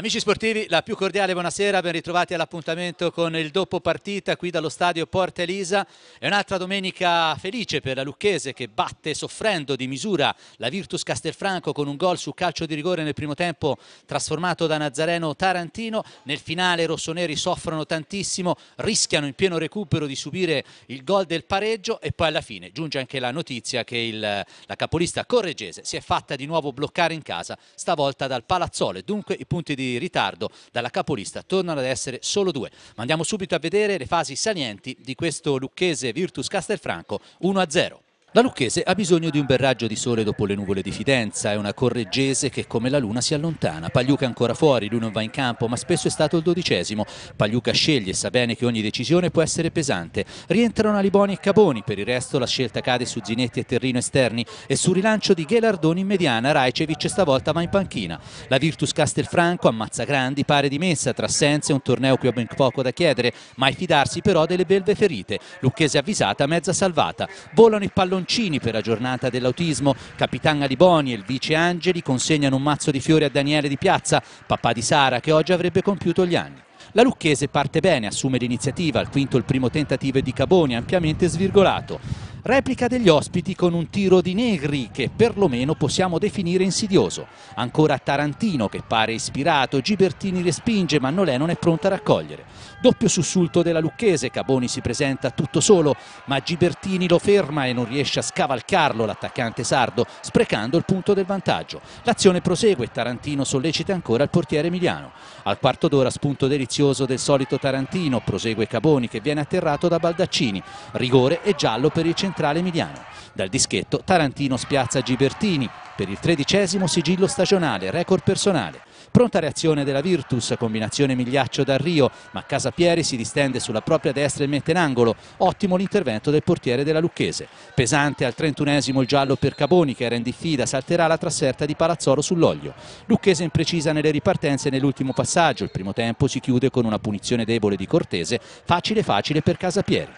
Amici sportivi, la più cordiale buonasera, ben ritrovati all'appuntamento con il dopo partita qui dallo stadio Porta Elisa. È un'altra domenica felice per la Lucchese che batte soffrendo di misura la Virtus Castelfranco con un gol su calcio di rigore nel primo tempo trasformato da Nazareno Tarantino. Nel finale i rossoneri soffrono tantissimo, rischiano in pieno recupero di subire il gol del pareggio e poi alla fine giunge anche la notizia che il, la capolista correggese si è fatta di nuovo bloccare in casa, stavolta dal Palazzole. Dunque i punti di ritardo dalla capolista tornano ad essere solo due. Ma andiamo subito a vedere le fasi salienti di questo lucchese Virtus Castelfranco 1-0. La Lucchese ha bisogno di un bel raggio di sole dopo le nuvole di Fidenza, è una correggese che come la luna si allontana. Pagliuca è ancora fuori, lui non va in campo, ma spesso è stato il dodicesimo. Pagliuca sceglie, sa bene che ogni decisione può essere pesante. Rientrano Aliboni e Caboni, per il resto la scelta cade su Zinetti e Terrino esterni e sul rilancio di Ghelardoni in mediana, Rajcevic stavolta va in panchina. La Virtus Castelfranco ammazza grandi, pare di messa, tra Senza e un torneo qui ha ben poco da chiedere, mai fidarsi però delle belve ferite. Lucchese avvisata, mezza salvata. Volano i palloni palloncini per la giornata dell'autismo. Capitan Aliboni e il vice Angeli consegnano un mazzo di fiori a Daniele Di Piazza, papà di Sara che oggi avrebbe compiuto gli anni. La Lucchese parte bene, assume l'iniziativa, al quinto il primo tentativo è di Caboni, ampiamente svirgolato. Replica degli ospiti con un tiro di Negri che perlomeno possiamo definire insidioso. Ancora Tarantino che pare ispirato, Gibertini respinge ma Nolè non è pronto a raccogliere. Doppio sussulto della Lucchese, Caboni si presenta tutto solo ma Gibertini lo ferma e non riesce a scavalcarlo l'attaccante sardo sprecando il punto del vantaggio. L'azione prosegue e Tarantino sollecita ancora il portiere Emiliano. Al quarto d'ora spunto delizioso del solito Tarantino, prosegue Caboni che viene atterrato da Baldaccini. Rigore e giallo per il centro centrale Emiliano. Dal dischetto Tarantino spiazza Gibertini, per il tredicesimo sigillo stagionale, record personale. Pronta reazione della Virtus, combinazione Migliaccio dal Rio, ma Casapieri si distende sulla propria destra e mette in angolo. Ottimo l'intervento del portiere della Lucchese. Pesante al trentunesimo il giallo per Caboni che era in diffida, salterà la trasferta di Palazzolo sull'olio. Lucchese imprecisa nelle ripartenze nell'ultimo passaggio. Il primo tempo si chiude con una punizione debole di Cortese, facile facile per Casapieri.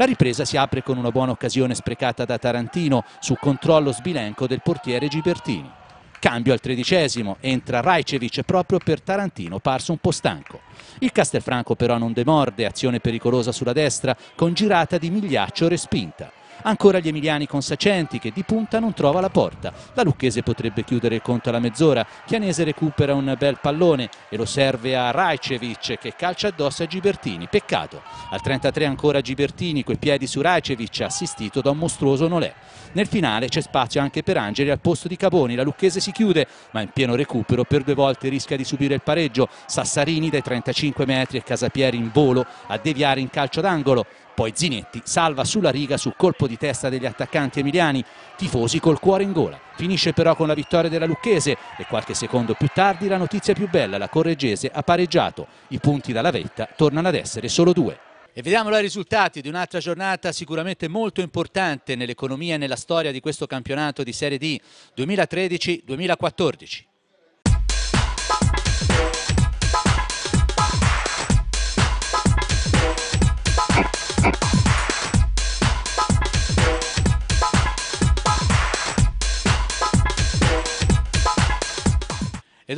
La ripresa si apre con una buona occasione sprecata da Tarantino su controllo sbilenco del portiere Gibertini. Cambio al tredicesimo, entra Rajcevic proprio per Tarantino, parso un po' stanco. Il Castelfranco però non demorde, azione pericolosa sulla destra, con girata di migliaccio respinta. Ancora gli emiliani con Sacenti che di punta non trova la porta. La Lucchese potrebbe chiudere il conto alla mezz'ora. Chianese recupera un bel pallone e lo serve a Rajcevic che calcia addosso a Gibertini. Peccato. Al 33 ancora Gibertini coi piedi su Rajcevic assistito da un mostruoso Nolè. Nel finale c'è spazio anche per Angeli al posto di Caboni. La Lucchese si chiude ma in pieno recupero per due volte rischia di subire il pareggio. Sassarini dai 35 metri e Casapieri in volo a deviare in calcio d'angolo. Poi Zinetti salva sulla riga su colpo di testa degli attaccanti emiliani, tifosi col cuore in gola. Finisce però con la vittoria della Lucchese e qualche secondo più tardi la notizia più bella, la Correggese ha pareggiato. I punti dalla vetta tornano ad essere solo due. E vediamo i risultati di un'altra giornata sicuramente molto importante nell'economia e nella storia di questo campionato di Serie D 2013-2014.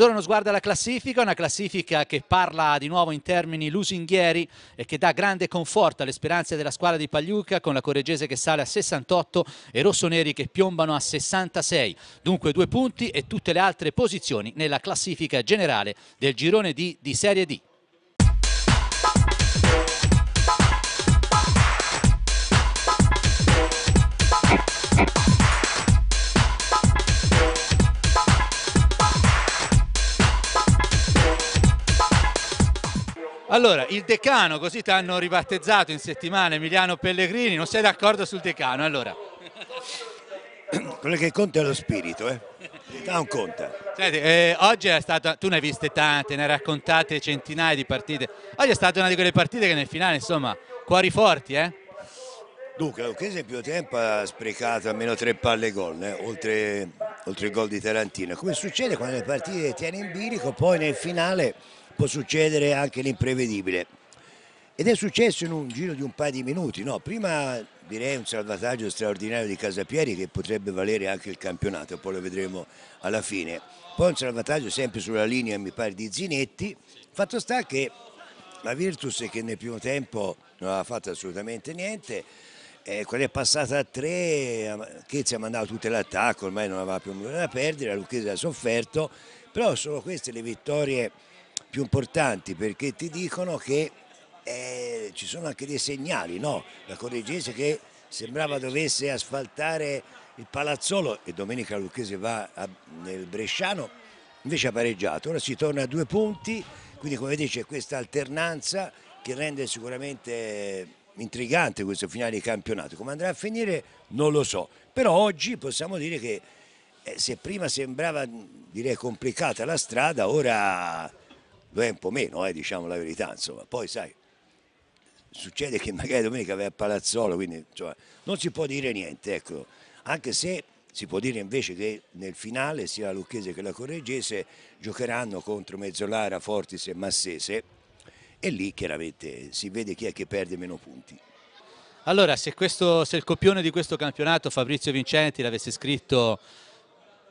ora uno sguardo alla classifica, una classifica che parla di nuovo in termini lusinghieri e che dà grande conforto alle speranze della squadra di Pagliuca con la Correggese che sale a 68 e Rossoneri che piombano a 66. Dunque due punti e tutte le altre posizioni nella classifica generale del girone D di Serie D. Allora, il decano, così ti hanno ribattezzato in settimana Emiliano Pellegrini, non sei d'accordo sul decano? Allora. Quello che conta è lo spirito, eh. Non conta. Senti, eh, oggi è stata, tu ne hai viste tante, ne hai raccontate centinaia di partite. Oggi è stata una di quelle partite che nel finale, insomma, cuori forti, eh? Dunque, Lucchese in più tempo ha sprecato almeno tre palle gol, eh? oltre, oltre il gol di Tarantino. Come succede quando le partite tieni in bilico, poi nel finale può succedere anche l'imprevedibile. Ed è successo in un giro di un paio di minuti, no? prima direi un salvataggio straordinario di Casapieri che potrebbe valere anche il campionato, poi lo vedremo alla fine, poi un salvataggio sempre sulla linea mi pare di Zinetti, fatto sta che la Virtus che nel primo tempo non aveva fatto assolutamente niente, eh, quando è passata a tre che Chezia mandato tutto l'attacco, ormai non aveva più nulla da perdere, la Lucchese ha sofferto, però sono queste le vittorie più importanti perché ti dicono che eh, ci sono anche dei segnali, no? La Correggese che sembrava dovesse asfaltare il palazzolo e domenica Lucchese va a, nel Bresciano, invece ha pareggiato, ora si torna a due punti, quindi come vedete c'è questa alternanza che rende sicuramente intrigante questo finale di campionato, come andrà a finire non lo so, però oggi possiamo dire che eh, se prima sembrava direi complicata la strada, ora lo è un po' meno, eh, diciamo la verità, insomma. Poi sai, succede che magari domenica vai a Palazzolo, quindi insomma, non si può dire niente, ecco. Anche se si può dire invece che nel finale sia la Lucchese che la Correggese giocheranno contro Mezzolara, Fortis e Massese e lì chiaramente si vede chi è che perde meno punti. Allora, se, questo, se il copione di questo campionato Fabrizio Vincenti l'avesse scritto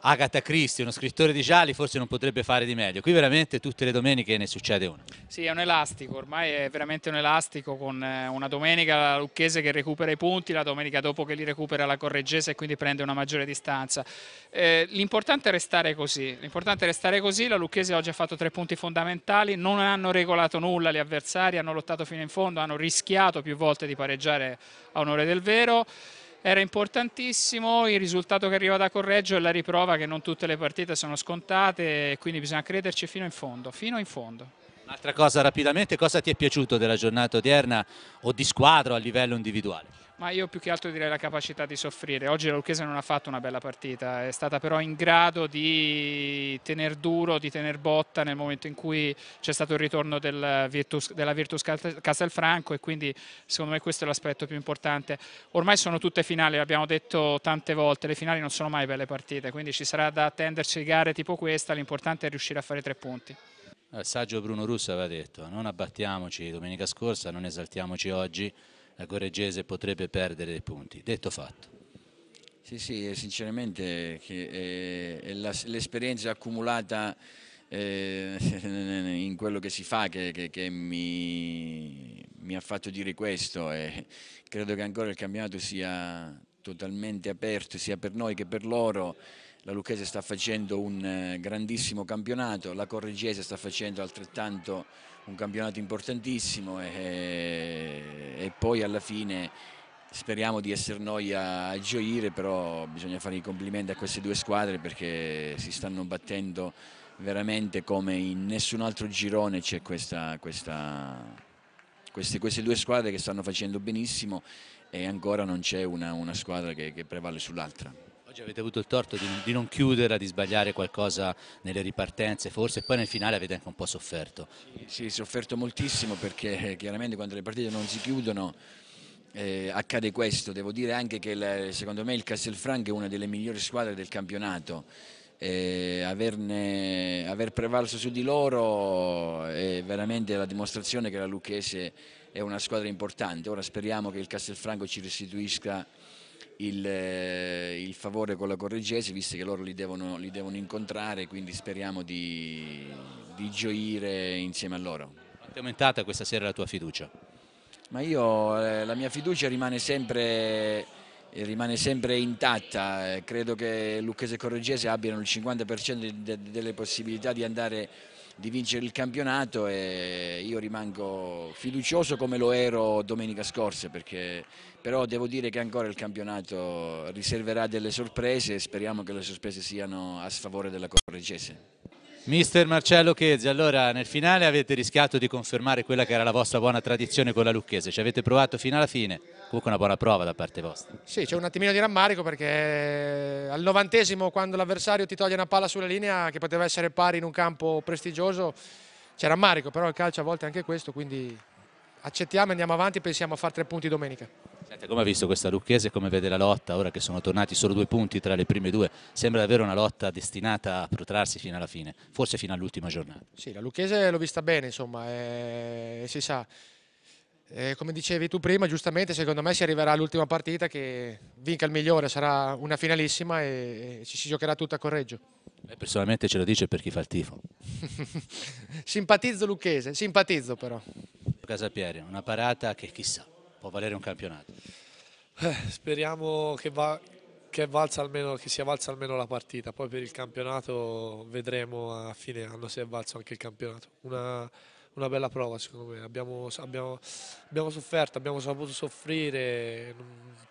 Agatha Christie, uno scrittore di gialli, forse non potrebbe fare di meglio. Qui veramente tutte le domeniche ne succede una. Sì, è un elastico, ormai è veramente un elastico con eh, una domenica la Lucchese che recupera i punti, la domenica dopo che li recupera la Correggese e quindi prende una maggiore distanza. Eh, l'importante è restare così, l'importante è restare così, la Lucchese oggi ha fatto tre punti fondamentali, non hanno regolato nulla gli avversari, hanno lottato fino in fondo, hanno rischiato più volte di pareggiare a onore del vero era importantissimo, il risultato che arriva da Correggio è la riprova che non tutte le partite sono scontate, quindi bisogna crederci fino in fondo, fino in fondo. Un'altra cosa rapidamente, cosa ti è piaciuto della giornata odierna o di squadra a livello individuale? Ma io più che altro direi la capacità di soffrire. Oggi la Lucchese non ha fatto una bella partita, è stata però in grado di tenere duro, di tenere botta nel momento in cui c'è stato il ritorno del Virtus, della Virtus Castelfranco e quindi secondo me questo è l'aspetto più importante. Ormai sono tutte finali, l'abbiamo detto tante volte, le finali non sono mai belle partite, quindi ci sarà da attenderci gare tipo questa, l'importante è riuscire a fare tre punti. Il saggio Bruno Russo aveva detto non abbattiamoci domenica scorsa, non esaltiamoci oggi, la Correggese potrebbe perdere dei punti. Detto fatto. Sì, sì, sinceramente eh, l'esperienza accumulata eh, in quello che si fa che, che, che mi, mi, ha fatto dire questo e credo che ancora il campionato sia totalmente aperto sia per noi che per loro la Lucchese sta facendo un eh, grandissimo campionato, la Correggese sta facendo altrettanto un campionato importantissimo e, eh, e poi alla fine speriamo di essere noi a gioire, però bisogna fare i complimenti a queste due squadre perché si stanno battendo veramente come in nessun altro girone c'è questa, questa, queste, queste, due squadre che stanno facendo benissimo e ancora non c'è una, una squadra che, che prevale sull'altra. Oggi avete avuto il torto di, di non chiudere, di sbagliare qualcosa nelle ripartenze, forse poi nel finale avete anche un po' sofferto. Sì, sì sofferto moltissimo perché eh, chiaramente quando le partite non si chiudono eh, accade questo. Devo dire anche che la, secondo me il Castelfranco è una delle migliori squadre del campionato. Eh, averne, aver prevalso su di loro è veramente la dimostrazione che la Lucchese è una squadra importante. Ora speriamo che il Castelfranco ci restituisca il, eh, il, favore con la Correggese, visto che loro li devono, li devono incontrare, quindi speriamo di, di gioire insieme a loro. Quanto è aumentata questa sera la tua fiducia? Ma io, eh, la mia fiducia rimane sempre, eh, rimane sempre intatta, credo che Lucchese e Correggese abbiano il 50% delle possibilità di andare di vincere il campionato e io rimango fiducioso come lo ero domenica scorsa perché però devo dire che ancora il campionato riserverà delle sorprese e speriamo che le sorprese siano a sfavore della Corregese. Mister Marcello Chezzi, allora nel finale avete rischiato di confermare quella che era la vostra buona tradizione con la Lucchese, ci avete provato fino alla fine, comunque una buona prova da parte vostra. Sì, c'è un attimino di rammarico perché al novantesimo quando l'avversario ti toglie una palla sulla linea che poteva essere pari in un campo prestigioso, c'è rammarico, però il calcio a volte è anche questo, quindi accettiamo, andiamo avanti e pensiamo a fare tre punti domenica. Senta, come ha visto questa Lucchese, come vede la lotta, ora che sono tornati solo due punti tra le prime due, sembra davvero una lotta destinata a protrarsi fino alla fine, forse fino all'ultima giornata. Sì, la Lucchese l'ho vista bene, insomma, e eh, si sa, e eh, come dicevi tu prima, giustamente, secondo me si arriverà all'ultima partita che vinca il migliore, sarà una finalissima e ci si giocherà tutta a correggio. Beh, personalmente ce lo dice per chi fa il tifo. simpatizzo Lucchese, simpatizzo però. Casapieri, una parata che chissà può valere un campionato. Eh, speriamo che, va, che, almeno, che, sia valsa almeno la partita, poi per il campionato vedremo a fine anno se è valso anche il campionato. Una, una bella prova secondo me, abbiamo, abbiamo, abbiamo sofferto, abbiamo saputo soffrire,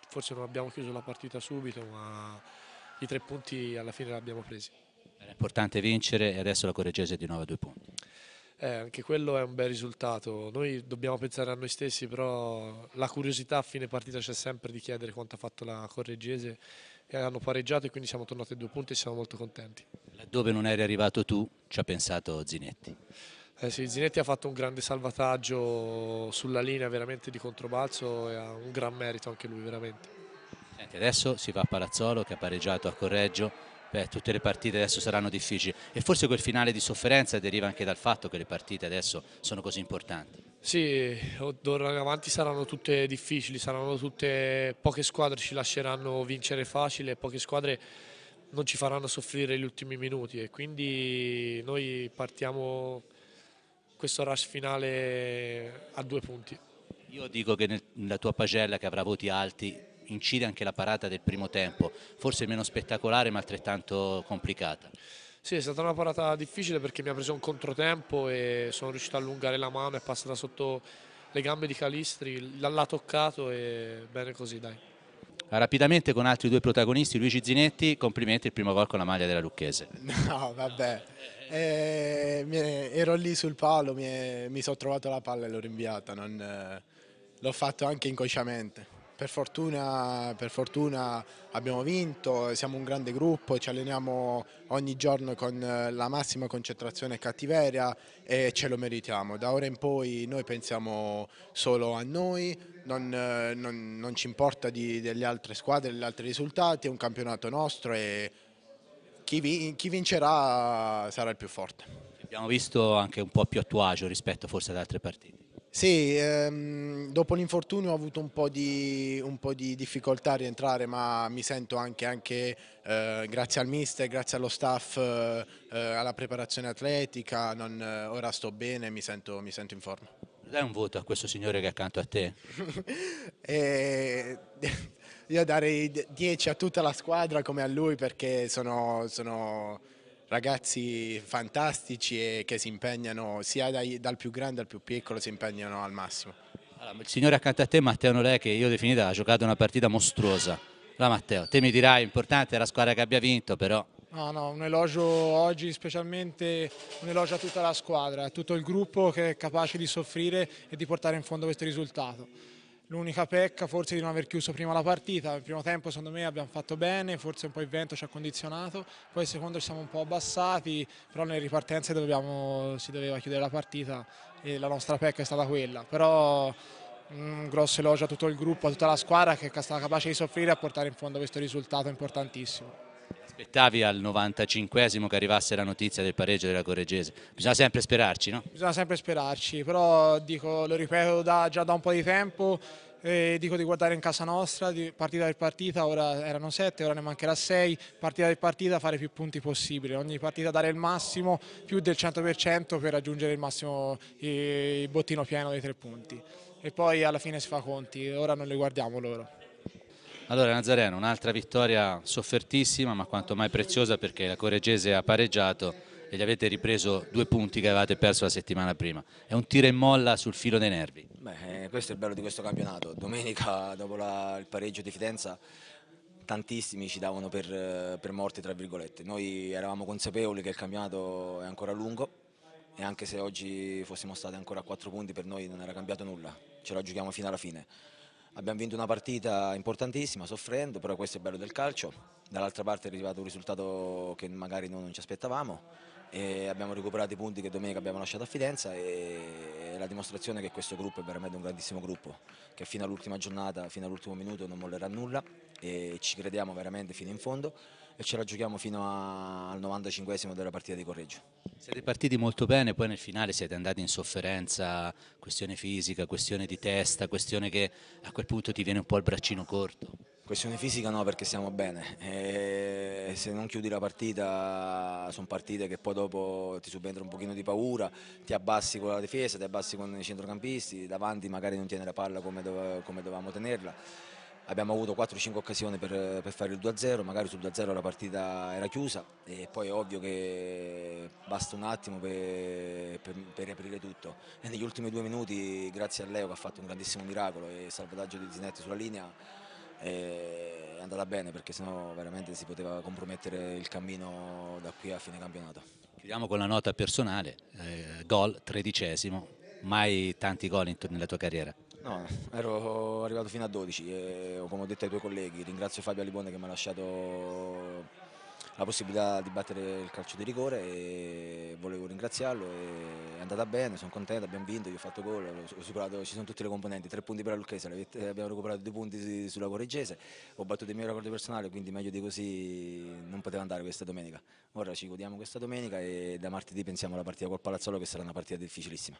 forse non abbiamo chiuso la partita subito ma i tre punti alla fine li abbiamo presi. Era importante vincere e adesso la Correggese di nuovo a due punti. Eh, anche quello è un bel risultato. Noi dobbiamo pensare a noi stessi, però la curiosità a fine partita c'è sempre di chiedere quanto ha fatto la Correggese. E hanno pareggiato e quindi siamo tornati a due punti e siamo molto contenti. Laddove non eri arrivato tu, ci ha pensato Zinetti. Eh sì, Zinetti ha fatto un grande salvataggio sulla linea veramente di controbalzo e ha un gran merito anche lui veramente. Senti, adesso si va a Palazzolo che ha pareggiato a Correggio beh, tutte le partite adesso saranno difficili e forse quel finale di sofferenza deriva anche dal fatto che le partite adesso sono così importanti. Sì, d'ora in avanti saranno tutte difficili, saranno tutte poche squadre ci lasceranno vincere facile, poche squadre non ci faranno soffrire gli ultimi minuti e quindi noi partiamo questo rush finale a due punti. Io dico che nella tua pagella che avrà voti alti incide anche la parata del primo tempo, forse meno spettacolare ma altrettanto complicata. Sì, è stata una parata difficile perché mi ha preso un controtempo e sono riuscito a allungare la mano, è passata sotto le gambe di Calistri, l'ha toccato e bene così dai. Rapidamente con altri due protagonisti, Luigi Zinetti, complimenti il primo gol con la maglia della Lucchese. No, vabbè, eh, ero lì sul palo, mi, mi sono trovato la palla e l'ho rinviata, l'ho fatto anche inconsciamente. Per fortuna, per fortuna, abbiamo vinto, siamo un grande gruppo, ci alleniamo ogni giorno con la massima concentrazione e cattiveria e ce lo meritiamo. Da ora in poi noi pensiamo solo a noi, non, non, non ci importa di, delle altre squadre, degli altri risultati, è un campionato nostro e chi, vi, chi vincerà sarà il più forte. Abbiamo visto anche un po' più a tuo agio rispetto forse ad altre partite. Sì, ehm, dopo l'infortunio ho avuto un po, di, un po, di, difficoltà a rientrare, ma mi sento anche, anche eh, grazie al mister, grazie allo staff, eh, eh alla preparazione atletica, non, eh, ora sto bene e mi, mi sento, in forma. Dai un voto a questo signore che è accanto a te. e... Eh, io darei 10 a tutta la squadra come a lui perché sono, sono ragazzi fantastici e che si impegnano sia dai, dal più grande al più piccolo, si impegnano al massimo. Allora, il signore accanto a te, Matteo Nolè, che io definito ha giocato una partita mostruosa. La Matteo, te mi dirai, importante è la squadra che abbia vinto, però... No, no, un elogio oggi specialmente, un elogio a tutta la squadra, a tutto il gruppo che è capace di soffrire e di portare in fondo questo risultato. L'unica pecca forse di non aver chiuso prima la partita, nel primo tempo secondo me abbiamo fatto bene, forse un po' il vento ci ha condizionato, poi il secondo ci siamo un po' abbassati, però nelle ripartenze dovevamo, si doveva chiudere la partita e la nostra pecca è stata quella, però un mm, grosso elogio a tutto il gruppo, a tutta la squadra che è stata capace di soffrire e a portare in fondo questo risultato importantissimo aspettavi al 95esimo che arrivasse la notizia del pareggio della Correggese? Bisogna sempre sperarci, no? Bisogna sempre sperarci, però dico, lo ripeto da, già da un po' di tempo, eh, dico di guardare in casa nostra, di, partita per partita, ora erano 7, ora ne mancherà 6, partita per partita fare più punti possibile ogni partita dare il massimo, più del 100% per raggiungere il massimo, eh, il bottino pieno dei tre punti. E poi alla fine si fa conti, ora non li guardiamo loro. Allora Nazareno, un'altra vittoria soffertissima ma quanto mai preziosa perché la Corregese ha pareggiato e gli avete ripreso due punti che avevate perso la settimana prima. È un tiro e molla sul filo dei nervi. Beh, eh, questo è il bello di questo campionato. Domenica, dopo la, il pareggio di Fidenza, tantissimi ci davano per, eh, per morti, tra virgolette. Noi eravamo consapevoli che il campionato è ancora lungo e anche se oggi fossimo stati ancora a quattro punti per noi non era cambiato nulla. Ce la giochiamo fino alla fine. Abbiamo vinto una partita importantissima, soffrendo, però questo è bello del calcio. Dall'altra parte è arrivato un risultato che magari noi non ci aspettavamo abbiamo recuperato i punti che domenica abbiamo lasciato a Fidenza e la dimostrazione che questo gruppo è veramente un grandissimo gruppo che fino all'ultima giornata, fino all'ultimo minuto non mollerà nulla e ci crediamo veramente fino in fondo e ce la giochiamo fino a, al 95 della partita di Correggio. Siete partiti molto bene, poi nel finale siete andati in sofferenza, questione fisica, questione di testa, questione che a quel punto ti viene un po' il braccino corto. Questione fisica no perché siamo bene, e eh, se non chiudi la partita sono partite che poi dopo ti subentra un pochino di paura, ti abbassi con la difesa, ti abbassi con i centrocampisti, davanti magari non tieni la palla come, dove, come dovevamo tenerla. Abbiamo avuto 4-5 occasioni per, per, fare il 2-0, magari sul 2-0 la partita era chiusa e poi è ovvio che basta un attimo per, per, per riaprire tutto. E negli ultimi due minuti, grazie a Leo che ha fatto un grandissimo miracolo e salvataggio di Zinetti sulla linea, è andata bene perché sennò veramente si poteva compromettere il cammino da qui a fine campionato. Chiudiamo con la nota personale, eh, gol tredicesimo, mai tanti gol nella tua carriera? No, ero arrivato fino a 12 e come ho detto ai tuoi colleghi ringrazio Fabio Alibone che mi ha lasciato la possibilità di battere il calcio di rigore e volevo ringraziarlo e è andata bene, sono contento, abbiamo vinto, io ho fatto gol, ho superato, ci sono tutte le componenti, tre punti per la Lucchese, abbiamo recuperato due punti sulla Correggese, ho battuto il mio record personale, quindi meglio di così non poteva andare questa domenica. Ora ci godiamo questa domenica e da martedì pensiamo alla partita col Palazzolo che sarà una partita difficilissima.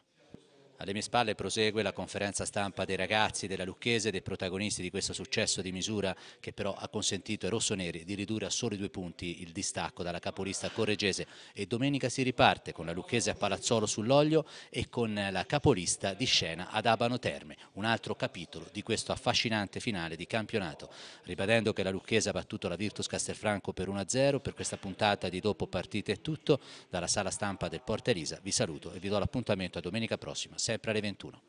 Alle mie spalle prosegue la conferenza stampa dei ragazzi della Lucchese, dei protagonisti di questo successo di misura che però ha consentito ai rossoneri di ridurre a soli due punti il distacco dalla capolista corregese e domenica si riparte con la Lucchese a Palazzolo sull'Oglio e con la capolista di scena ad Abano Terme, un altro capitolo di questo affascinante finale di campionato. Ribadendo che la Lucchese ha battuto la Virtus Castelfranco per 1-0, per questa puntata di dopo partite è tutto, dalla sala stampa del Porta Elisa vi saluto e vi do l'appuntamento a domenica prossima. 21.